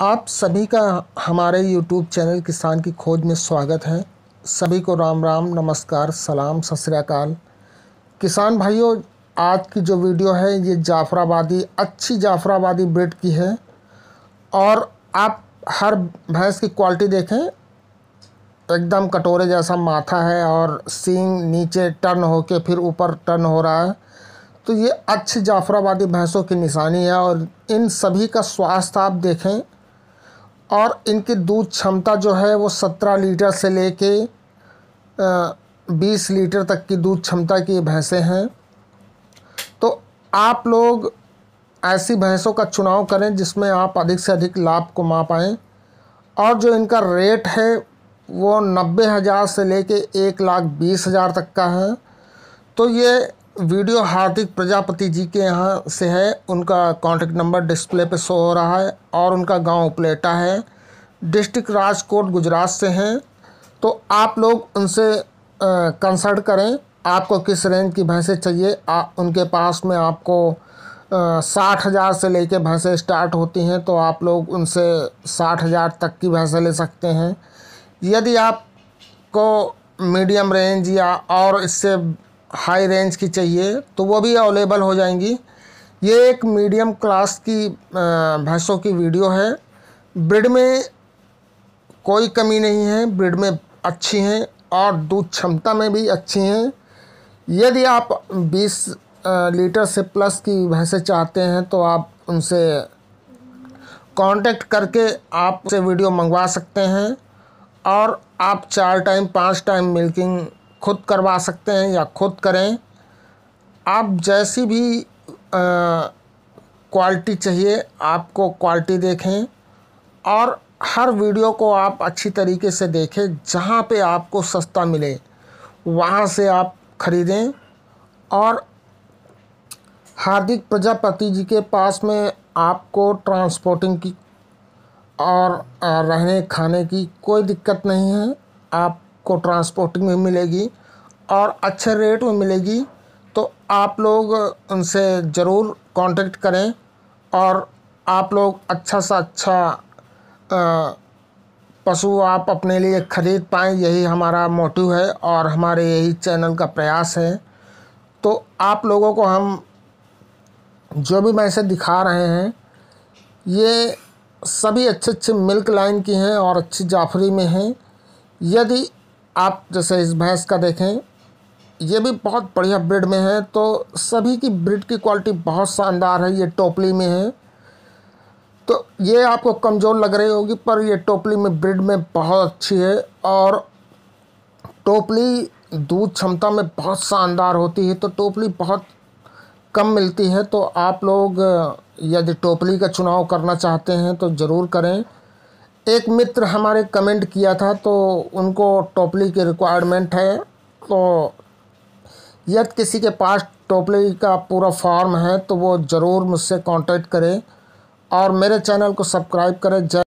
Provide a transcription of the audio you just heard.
आप सभी का हमारे यूट्यूब चैनल किसान की खोज में स्वागत है सभी को राम राम नमस्कार सलाम सत किसान भाइयों आज की जो वीडियो है ये जाफराबादी अच्छी जाफराबादी ब्रेड की है और आप हर भैंस की क्वालिटी देखें एकदम कटोरे जैसा माथा है और सींग नीचे टर्न हो के फिर ऊपर टर्न हो रहा है तो ये अच्छी जाफराबादी भैंसों की निशानी है और इन सभी का स्वास्थ्य आप देखें और इनकी दूध क्षमता जो है वो सत्रह लीटर से ले कर बीस लीटर तक की दूध क्षमता की भैंसें हैं तो आप लोग ऐसी भैंसों का चुनाव करें जिसमें आप अधिक से अधिक लाभ को मा पाएँ और जो इनका रेट है वो नब्बे हज़ार से ले कर एक लाख बीस हज़ार तक का है तो ये वीडियो हार्दिक प्रजापति जी के यहाँ से है उनका कॉन्टेक्ट नंबर डिस्प्ले पे शो हो रहा है और उनका गांव उपलेटा है डिस्ट्रिक्ट राजकोट गुजरात से हैं तो आप लोग उनसे कंसल्ट करें आपको किस रेंज की भैंसें चाहिए आ, उनके पास में आपको साठ हज़ार से लेके भैंसें स्टार्ट होती हैं तो आप लोग उनसे साठ हज़ार तक की भैंसें ले सकते हैं यदि आपको मीडियम रेंज या और इससे हाई रेंज की चाहिए तो वो भी अवेलेबल हो जाएंगी ये एक मीडियम क्लास की भैंसों की वीडियो है ब्रिड में कोई कमी नहीं है ब्रिड में अच्छी हैं और दूध क्षमता में भी अच्छी हैं यदि आप 20 लीटर से प्लस की भैंसें चाहते हैं तो आप उनसे कांटेक्ट करके आप से वीडियो मंगवा सकते हैं और आप चार टाइम पांच टाइम मिल्किंग खुद करवा सकते हैं या खुद करें आप जैसी भी क्वालिटी चाहिए आपको क्वालिटी देखें और हर वीडियो को आप अच्छी तरीके से देखें जहाँ पे आपको सस्ता मिले वहाँ से आप ख़रीदें और हार्दिक प्रजापति जी के पास में आपको ट्रांसपोर्टिंग की और रहने खाने की कोई दिक्कत नहीं है आप आपको ट्रांसपोर्टिंग में मिलेगी और अच्छे रेट में मिलेगी तो आप लोग उनसे ज़रूर कांटेक्ट करें और आप लोग अच्छा सा अच्छा पशु आप अपने लिए ख़रीद पाएँ यही हमारा मोटिव है और हमारे यही चैनल का प्रयास है तो आप लोगों को हम जो भी मैसेज दिखा रहे हैं ये सभी अच्छे अच्छे मिल्क लाइन की हैं और अच्छी जाफरी में हैं यदि आप जैसे इस भैंस का देखें ये भी बहुत बढ़िया ब्रिड में है तो सभी की ब्रिड की क्वालिटी बहुत शानदार है ये टोपली में है तो ये आपको कमज़ोर लग रही होगी पर ये टोपली में ब्रिड में बहुत अच्छी है और टोपली दूध क्षमता में बहुत शानदार होती है तो टोपली बहुत कम मिलती है तो आप लोग यदि टोपली का चुनाव करना चाहते हैं तो ज़रूर करें एक मित्र हमारे कमेंट किया था तो उनको टोपली की रिक्वायरमेंट है तो यदि किसी के पास टोपली का पूरा फॉर्म है तो वो ज़रूर मुझसे कांटेक्ट करें और मेरे चैनल को सब्सक्राइब करें जय